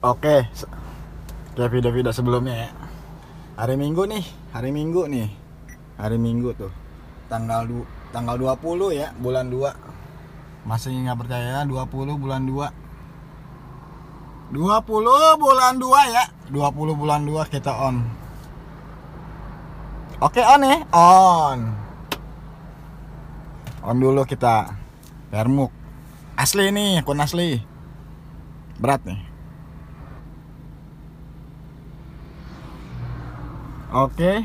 Oke, kayak video-video sebelumnya ya. Hari Minggu nih, hari Minggu nih. Hari Minggu tuh. Tanggal du tanggal 20 ya, bulan 2. Masih nggak percaya 20 bulan 2. 20 bulan 2 ya. 20 bulan 2 kita on. Oke, on ya. On. On dulu kita. Permuk. Asli nih, akun asli. Berat nih. Oke.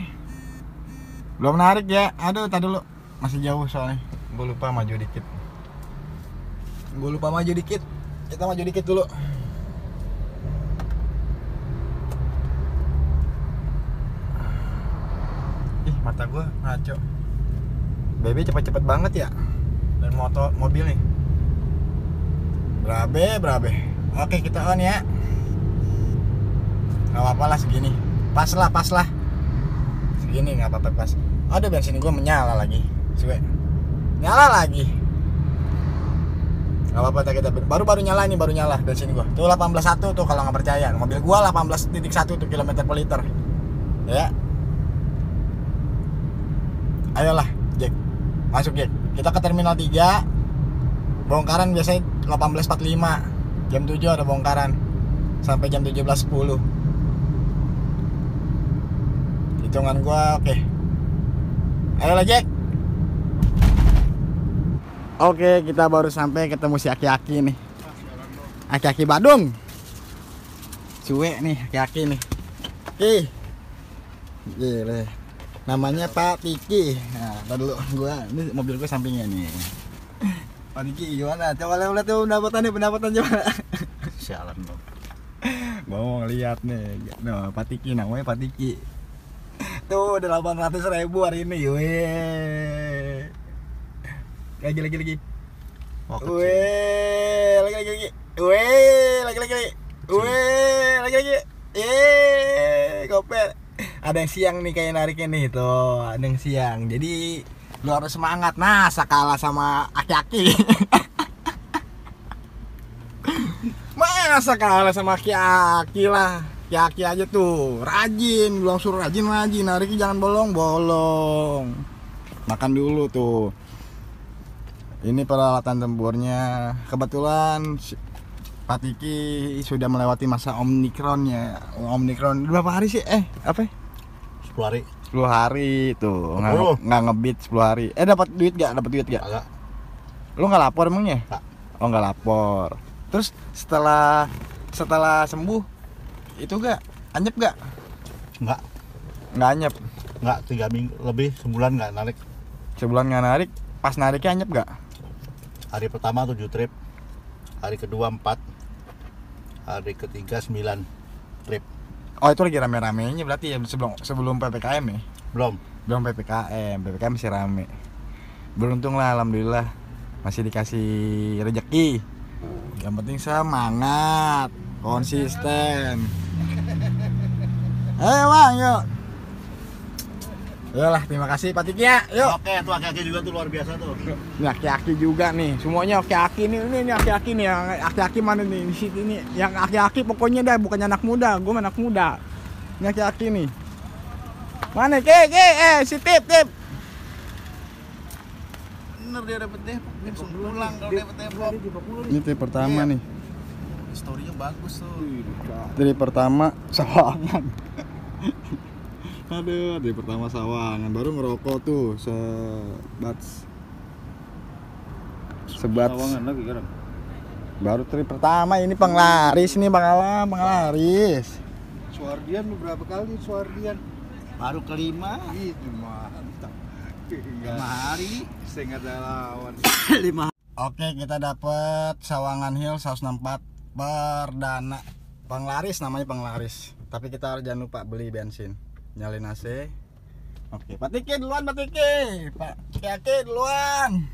Belum narik ya. Aduh, tadi dulu. Masih jauh soalnya. Gue lupa maju dikit. Gue lupa maju dikit. Kita maju dikit dulu. Ih, mata gue ngaco. Bebe cepet-cepet banget ya. Dan motor mobil nih. Berabe, berabe. Oke, kita on ya. Gak apa-apa lah segini. Pas lah, pas lah gini nggak apa-apa pas ada bensin gue menyala lagi sih, nyala lagi nggak apa-apa kita baru baru nyala ini baru nyala bensin gue tuh 181 tuh kalau nggak percaya mobil gue 18.1 tuh kilometer per liter ya ayolah Jack masuk Jack kita ke terminal 3 bongkaran biasanya 18.45 jam 7 ada bongkaran sampai jam 17.10 hitungan gua oke okay. ayo oke okay, kita baru sampai ketemu si aki-aki nih aki-aki Badung cuek nih aki-aki nih oke Gile. namanya Pak Tiki nah dulu gua ini mobil gue sampingnya nih Pak Tiki gimana coba lihat tuh nih pendapatan coba sialan dong mau ngeliat nih no, nah, Pak Tiki namanya Pak Tiki Tuh delapan ratus ribu hari ini oh, Weh Lagi lagi lagi Weh Lagi lagi lagi Weh Lagi lagi lagi Weh Lagi lagi eh koper Ada yang siang nih kayak narik ini Tuh Ada yang siang Jadi Lu harus semangat Nah sekalah sama aki-aki Masa kalah sama aki-aki lah Yaki aja tuh rajin belum suruh rajin rajin hari jangan bolong bolong makan dulu tuh ini peralatan tempurnya kebetulan Pak Tiki sudah melewati masa Omikron ya Omikron berapa hari sih eh apa 10 hari 10 hari tuh nggak ngebit 10 hari eh dapat duit gak dapat duit gak Agak. lu nggak lapor emangnya Enggak oh nggak lapor terus setelah setelah sembuh itu gak anyep gak nggak nggak anyep nggak tiga minggu lebih sebulan nggak narik sebulan nggak narik pas nariknya anyep gak? hari pertama tujuh trip hari kedua empat hari ketiga sembilan trip oh itu lagi rame-ramenya berarti ya sebelum sebelum ppkm ya belum belum ppkm ppkm masih rame beruntung lah alhamdulillah masih dikasih rejeki yang penting semangat konsisten eh bang yuk Yolah, terima kasih Pak Tiki ya. Yuk. Oke, tuh aki-aki juga tuh luar biasa tuh. Ini aki-aki juga nih. Semuanya aki-aki nih. Ini, ini aki-aki nih yang aki-aki mana nih di sini ini. Yang aki-aki pokoknya dah bukannya anak muda, gue anak muda. Ini aki-aki nih. Mana Ki? Ki, eh si Tip, Tip. Bener dia dapet deh, dia pulang kalau dapet Depok. Ini Tip pertama iya. nih storynya bagus tuh dari pertama sawangan ada dari pertama sawangan baru ngerokok tuh sebat sebat sawangan lagi kan baru dari pertama ini penglaris nih bang Alam penglaris Suardian berapa kali Suardian baru kelima itu mantap iya. lima hari saya ada lawan lima Oke, kita dapat Sawangan Hill 164 perdana penglaris namanya penglaris tapi kita jangan lupa beli bensin nyalin AC oke Pak Tiki duluan Pak Tiki Pak Tiki duluan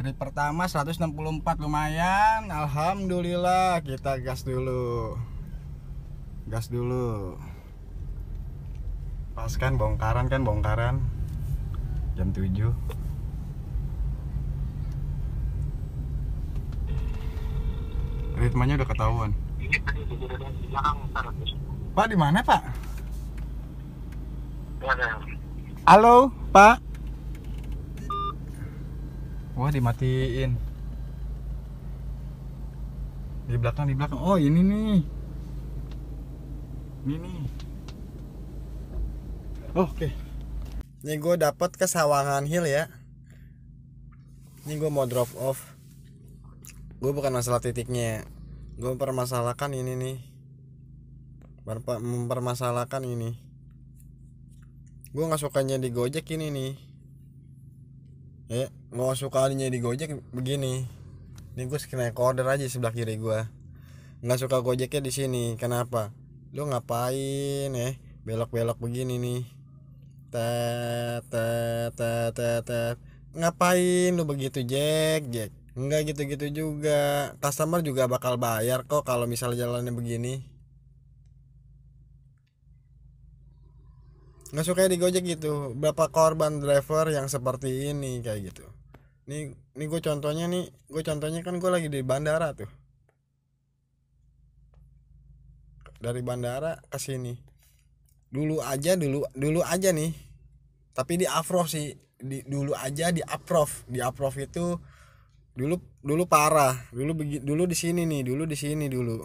trip pertama 164 lumayan Alhamdulillah kita gas dulu gas dulu pas kan bongkaran kan bongkaran jam 7 ritmenya udah ketahuan pak di mana pak halo pak wah dimatiin di belakang di belakang oh ini nih ini nih oh, oke okay. ini gue dapat ke Sawangan Hill ya ini gue mau drop off gue bukan masalah titiknya gue mempermasalahkan ini nih mempermasalahkan ini gue nggak sukanya di gojek ini nih eh nggak adanya di gojek begini ini gue sekena order aja sebelah kiri gue nggak suka gojeknya di sini kenapa lu ngapain eh belok-belok begini nih tet tet tet tet ngapain lu begitu jack jack? Enggak gitu-gitu juga. Customer juga bakal bayar kok kalau misalnya jalannya begini. Nggak suka di Gojek gitu. Berapa korban driver yang seperti ini kayak gitu. Nih, nih gue contohnya nih, gue contohnya kan gue lagi di bandara tuh. Dari bandara ke sini. Dulu aja dulu dulu aja nih. Tapi di Afro sih, di, dulu aja di approve Di approve itu dulu dulu parah dulu begi, dulu di sini nih dulu di sini dulu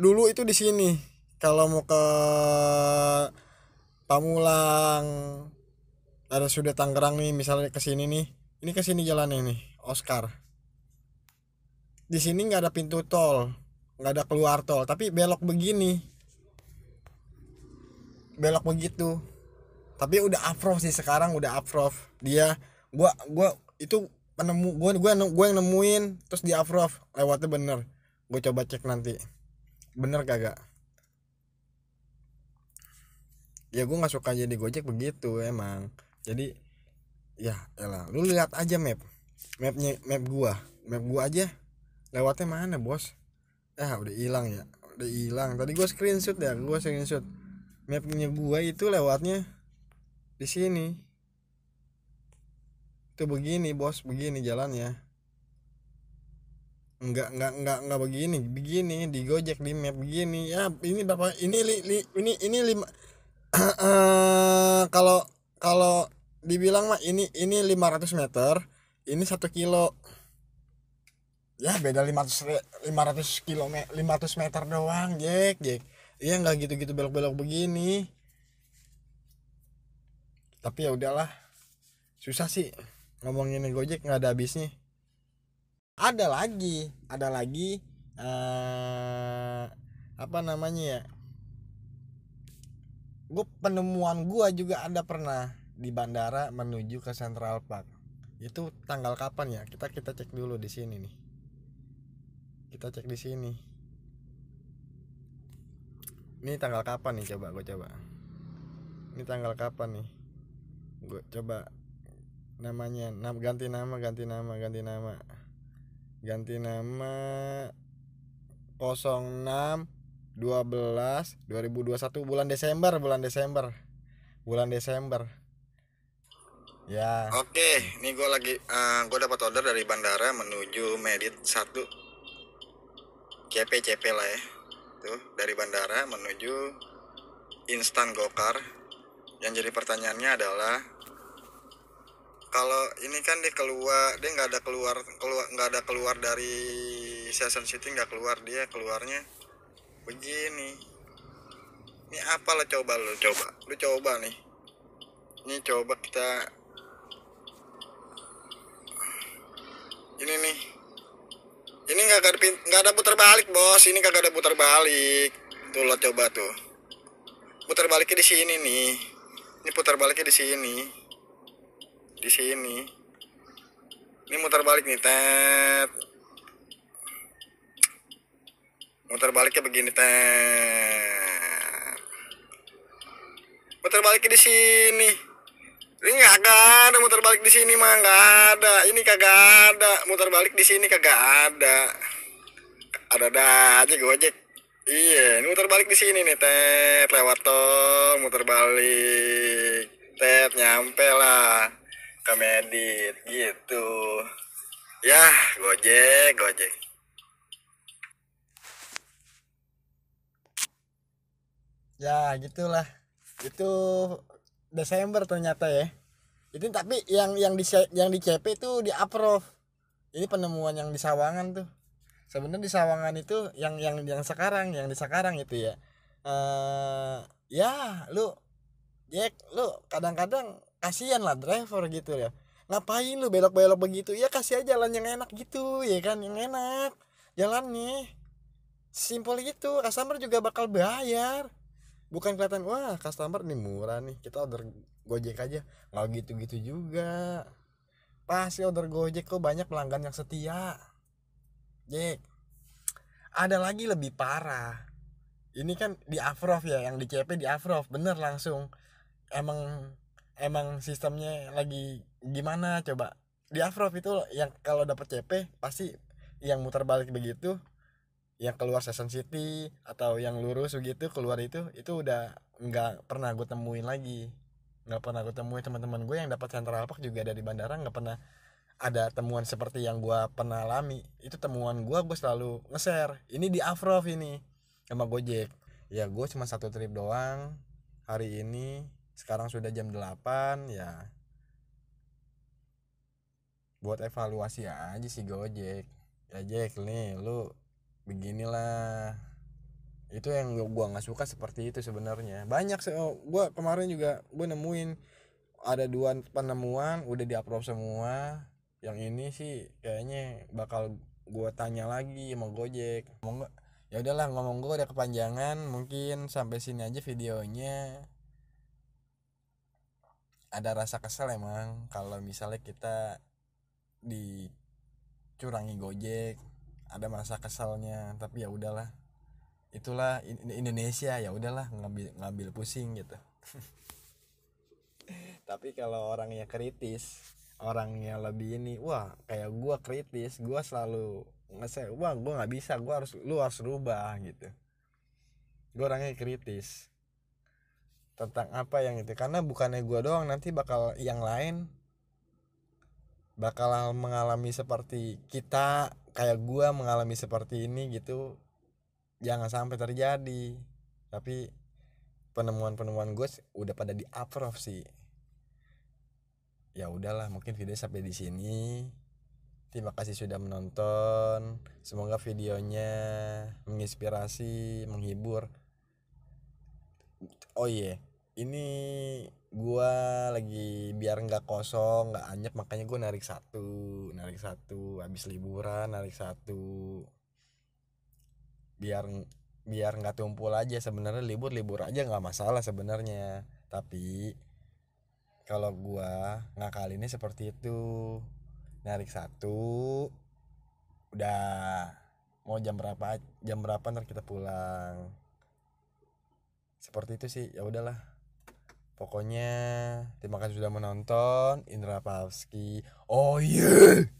dulu itu di sini kalau mau ke Pamulang ada sudah Tangerang nih misalnya ke sini nih ini ke sini jalan ini Oscar di sini nggak ada pintu tol nggak ada keluar tol tapi belok begini belok begitu tapi udah approve sih sekarang udah approve dia gua gua itu penemu gue gue gue yang nemuin terus di approve lewatnya bener gue coba cek nanti bener kagak ya gue nggak suka jadi gojek begitu emang jadi ya elah lu lihat aja map mapnya map gua map gua aja lewatnya mana bos eh udah hilang ya udah hilang tadi gua screenshot ya gua screenshot mapnya gua itu lewatnya di sini itu begini bos begini jalannya enggak enggak enggak enggak begini begini di gojek di map begini ya ini bapak ini li, li, ini ini lima eh, kalau kalau dibilang mah ini ini 500 meter ini satu kilo ya beda 500 500 kilo 500 meter doang jek jek iya nggak gitu-gitu belok-belok begini tapi ya udahlah susah sih ngomongin Gojek nggak ada habisnya ada lagi ada lagi uh, apa namanya ya gue penemuan gue juga ada pernah di bandara menuju ke Central Park itu tanggal kapan ya kita kita cek dulu di sini nih kita cek di sini ini tanggal kapan nih coba gue coba ini tanggal kapan nih gue coba namanya nama ganti nama ganti nama ganti nama ganti nama 06 12 2021 bulan Desember bulan Desember bulan Desember ya oke ini gue lagi uh, eh, gue dapat order dari bandara menuju Medit satu, CP CP lah ya tuh dari bandara menuju instan gokar yang jadi pertanyaannya adalah kalau ini kan dia keluar dia nggak ada keluar keluar nggak ada keluar dari season city nggak keluar dia keluarnya begini ini apa lo coba lo coba lo coba nih ini coba kita ini nih ini nggak ada nggak ada putar balik bos ini kagak ada putar balik tuh lo coba tuh putar baliknya di sini nih ini putar baliknya di sini di sini ini muter balik nih tet muter baliknya begini tet muter balik di sini ini nggak ada muter balik di sini mah nggak ada ini kagak ada muter balik di sini kagak ada ada ada aja gojek Iya, ini muter balik di sini nih, Tet. Lewat tol, muter balik. Tet, nyampe lah rekam medit gitu ya gojek gojek ya gitulah itu Desember ternyata ya itu tapi yang yang di yang di CP itu di approve ini penemuan yang di Sawangan tuh sebenarnya di Sawangan itu yang yang yang sekarang yang di sekarang itu ya uh, ya lu Jack lu kadang-kadang kasihan lah driver gitu ya ngapain lu belok-belok begitu ya kasih aja jalan yang enak gitu ya kan yang enak jalan nih simpel gitu customer juga bakal bayar bukan kelihatan wah customer nih murah nih kita order gojek aja nggak gitu-gitu juga pasti order gojek kok banyak pelanggan yang setia Jek ada lagi lebih parah ini kan di Afrof ya yang di CP di Afrof bener langsung emang emang sistemnya lagi gimana coba di Afrof itu yang kalau dapat CP pasti yang muter balik begitu yang keluar Season City atau yang lurus begitu keluar itu itu udah nggak pernah gue temuin lagi nggak pernah gue temuin teman-teman gue yang dapat Central Park juga dari bandara nggak pernah ada temuan seperti yang gue pernah alami itu temuan gue gue selalu nge-share ini di Afrof ini sama Gojek ya gue cuma satu trip doang hari ini sekarang sudah jam 8 ya buat evaluasi aja sih Gojek ya Jack nih lu beginilah itu yang gua nggak suka seperti itu sebenarnya banyak sih oh, gua kemarin juga gua nemuin ada dua penemuan udah diaprov semua yang ini sih kayaknya bakal gua tanya lagi sama Gojek mau nggak ya udahlah ngomong gua udah kepanjangan mungkin sampai sini aja videonya ada rasa kesel emang kalau misalnya kita dicurangi Gojek ada masa kesalnya tapi ya udahlah itulah Indonesia ya udahlah ngambil ngambil pusing gitu tapi kalau orangnya kritis orangnya lebih ini wah kayak gua kritis gua selalu ngasih wah gua nggak bisa gua harus lu harus rubah gitu gua orangnya kritis tentang apa yang itu karena bukannya gue doang nanti bakal yang lain bakal mengalami seperti kita kayak gue mengalami seperti ini gitu jangan sampai terjadi tapi penemuan-penemuan gue udah pada di approve sih ya udahlah mungkin video sampai di sini terima kasih sudah menonton semoga videonya menginspirasi menghibur oh iya yeah ini gua lagi biar nggak kosong nggak anyep makanya gua narik satu narik satu habis liburan narik satu biar biar nggak tumpul aja sebenarnya libur libur aja nggak masalah sebenarnya tapi kalau gua gue ini seperti itu narik satu udah mau jam berapa jam berapa ntar kita pulang seperti itu sih ya udahlah Pokoknya terima kasih sudah menonton Indra Pavski. Oh yeah.